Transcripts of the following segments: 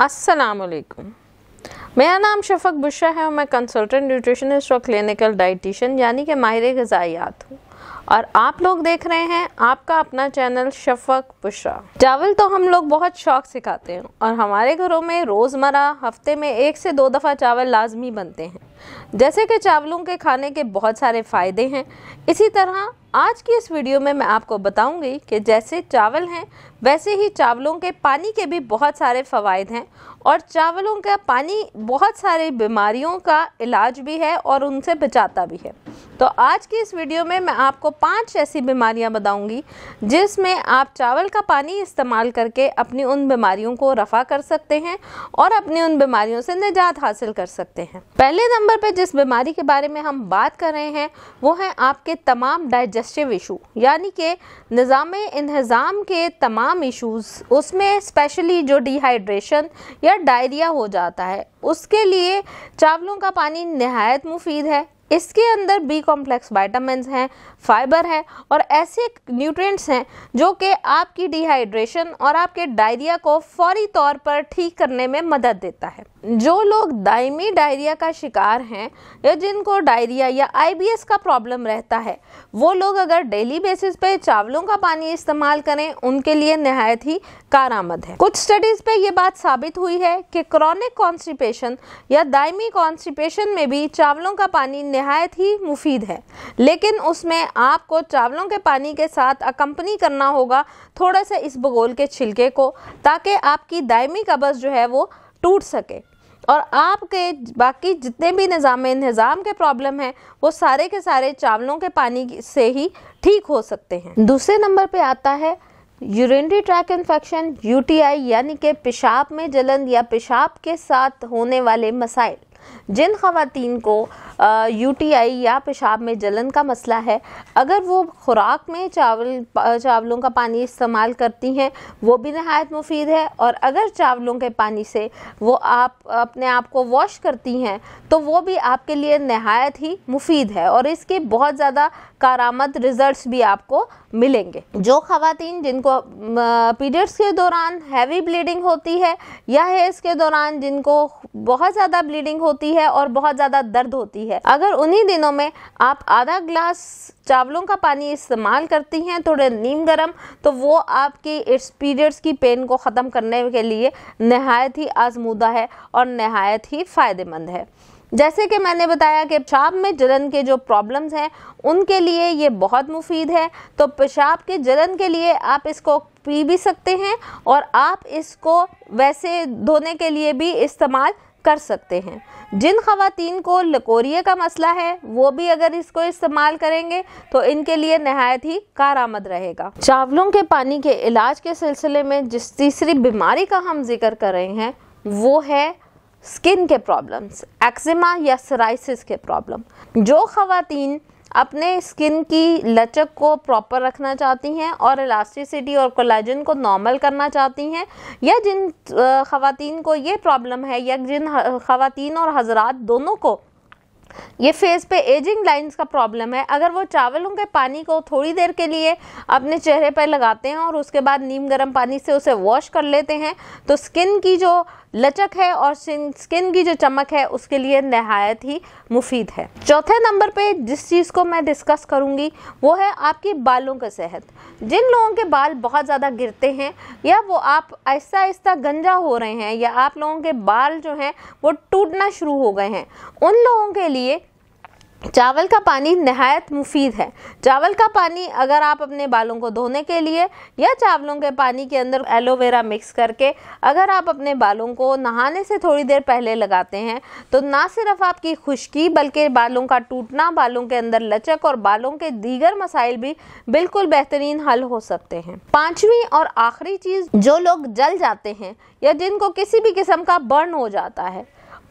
अस्सलाम वालेकुम मेरा नाम शफक बुशा है और मैं कंसल्टेंट न्यूट्रिशनिस्ट और क्लिनिकल डाइटिशन यानी कि माहिर गजाइयात हूँ और आप लोग देख रहे हैं आपका अपना चैनल शफक बुशा चावल तो हम लोग बहुत शौक से खाते हैं और हमारे घरों में रोज़मर्रा हफ्ते में एक से दो दफ़ा चावल लाजमी बनते हैं जैसे कि चावलों के खाने के बहुत सारे फ़ायदे हैं इसी तरह आज की इस वीडियो में मैं आपको बताऊंगी कि जैसे चावल हैं वैसे ही चावलों के पानी के भी बहुत सारे फ़वाद हैं और चावलों का पानी बहुत सारे बीमारियों का इलाज भी है और उनसे बचाता भी है तो आज की इस वीडियो में मैं आपको पांच ऐसी बीमारियां बताऊंगी जिसमें आप चावल का पानी इस्तेमाल करके अपनी उन बीमारियों को रफ़ा कर सकते हैं और अपनी उन बीमारियों से निजात हासिल कर सकते हैं पहले नंबर नंबर पर जिस बीमारी के बारे में हम बात कर रहे हैं वो है आपके तमाम डाइजेस्टिव इशू यानी कि निज़ाम इन्हज़ाम के तमाम इश्यूज़ उसमें स्पेशली जो डिहाइड्रेशन या डायरिया हो जाता है उसके लिए चावलों का पानी नहायत मुफीद है इसके अंदर बी कॉम्प्लेक्स वाइटामस हैं फाइबर है और ऐसे न्यूट्रिएंट्स हैं जो कि आपकी डिहाइड्रेशन और आपके डायरिया को फौरी तौर पर ठीक करने में मदद देता है जो लोग दायमी डायरिया का शिकार हैं या जिनको डायरिया या आईबीएस का प्रॉब्लम रहता है वो लोग अगर डेली बेसिस पे चावलों का पानी इस्तेमाल करें उनके लिए नहायत ही कारामद है कुछ स्टडीज पे ये बात साबित हुई है कि क्रॉनिक कॉन्स्टिपेशन या दायमी कॉन्स्टिपेशन में भी चावलों का पानी नहायत ही मुफीद है लेकिन उसमें आपको चावलों के पानी के साथ अकम्पनी करना होगा थोड़ा सा इस भगोल के छिलके को ताकि आपकी दायमी कबज जो है वो टूट सके और आपके बाकी जितने भी निज़ाम निज़ाम के प्रॉब्लम हैं वो सारे के सारे चावलों के पानी से ही ठीक हो सकते हैं दूसरे नंबर पे आता है यूरिनरी ट्रैक इन्फेक्शन यूटीआई यानी कि पेशाब में जलन या पेशाब के साथ होने वाले मसाइल जिन खातन को यूटीआई या पेशाब में जलन का मसला है अगर वो खुराक में चावल चावलों का पानी इस्तेमाल करती हैं वो भी नहायत मुफीद है और अगर चावलों के पानी से वो आप अपने आप को वॉश करती हैं तो वो भी आपके लिए नहायत ही मुफीद है और इसके बहुत ज़्यादा कारामद रिज़ल्ट भी आपको मिलेंगे जो खातन जिनको पीरियड्स के दौरान हैवी ब्लीडिंग होती है या हेज़ के दौरान जिनको बहुत ज़्यादा ब्लीडिंग होती होती है और बहुत ज़्यादा दर्द होती है अगर उन्हीं दिनों में आप आधा ग्लास चावलों का पानी इस्तेमाल करती हैं थोड़े नीम गरम तो वो आपकी इस पीरियड्स की पेन को ख़त्म करने के लिए नहायत ही आजमूदा है और नहायत ही फ़ायदेमंद है जैसे कि मैंने बताया कि पेशाब में जलन के जो प्रॉब्लम्स हैं उनके लिए ये बहुत मुफीद है तो पेशाब के जलन के लिए आप इसको पी भी सकते हैं और आप इसको वैसे धोने के लिए भी इस्तेमाल कर सकते हैं जिन खातन को लकोरिया का मसला है वो भी अगर इसको इस्तेमाल करेंगे तो इनके लिए नहायत ही कार आमद रहेगा चावलों के पानी के इलाज के सिलसिले में जिस तीसरी बीमारी का हम जिक्र कर रहे हैं वो है स्किन के प्रॉब्लम्स एक्जिमा या सराइसिस के प्रॉब्लम जो खातन अपने स्किन की लचक को प्रॉपर रखना चाहती हैं और इलास्टिसिटी और कोलाजन को नॉर्मल करना चाहती हैं या जिन ख़वान को ये प्रॉब्लम है या जिन ख़वान और हजरात दोनों को ये फेस पे एजिंग लाइंस का प्रॉब्लम है अगर वो चावलों के पानी को थोड़ी देर के लिए अपने चेहरे पर लगाते हैं और उसके बाद नीम गर्म पानी से उसे वॉश कर लेते हैं तो स्किन की जो लचक है और स्किन की जो चमक है उसके लिए नहायत ही मुफीद है चौथे नंबर पे जिस चीज़ को मैं डिस्कस करूँगी वो है आपकी बालों का सेहत जिन लोगों के बाल बहुत ज़्यादा गिरते हैं या वो आप आहिस्ता ऐसा गंजा हो रहे हैं या आप लोगों के बाल जो हैं वो टूटना शुरू हो गए हैं उन लोगों के लिए लिए चावल का पानी नहायत मुफीद है चावल का पानी अगर आप अपने बालों को धोने के लिए या चावलों के पानी के अंदर एलोवेरा मिक्स करके अगर आप अपने बालों को नहाने से थोड़ी देर पहले लगाते हैं तो ना सिर्फ आपकी खुश्की बल्कि बालों का टूटना बालों के अंदर लचक और बालों के दीगर मसाइल भी बिल्कुल बेहतरीन हल हो सकते हैं पाँचवीं और आखिरी चीज़ जो लोग जल जाते हैं या जिनको किसी भी किस्म का बर्न हो जाता है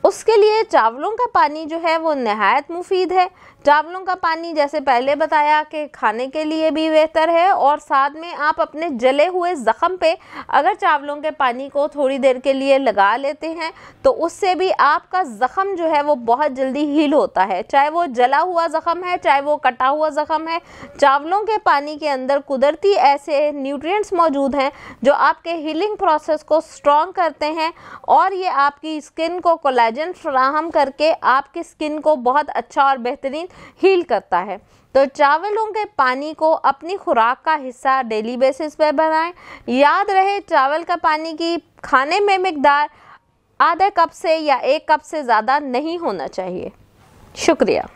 उसके लिए चावलों का पानी जो है वो नहायत मुफीद है चावलों का पानी जैसे पहले बताया कि खाने के लिए भी बेहतर है और साथ में आप अपने जले हुए ज़ख़म पे अगर चावलों के पानी को थोड़ी देर के लिए लगा लेते हैं तो उससे भी आपका ज़ख़म जो है वो बहुत जल्दी हील होता है चाहे वो जला हुआ ज़ख़म है चाहे वो कटा हुआ ज़ख़म है चावलों के पानी के अंदर कुदरती ऐसे न्यूट्रियट्स मौजूद हैं जो आपके हीलिंग प्रोसेस को स्ट्रॉन्ग करते हैं और ये आपकी स्किन को कोलाजन फ्राहम करके आपकी स्किन को बहुत अच्छा और बेहतरीन हील करता है तो चावलों के पानी को अपनी खुराक का हिस्सा डेली बेसिस पर बनाएं याद रहे चावल का पानी की खाने में मकदार आधे कप से या एक कप से ज़्यादा नहीं होना चाहिए शुक्रिया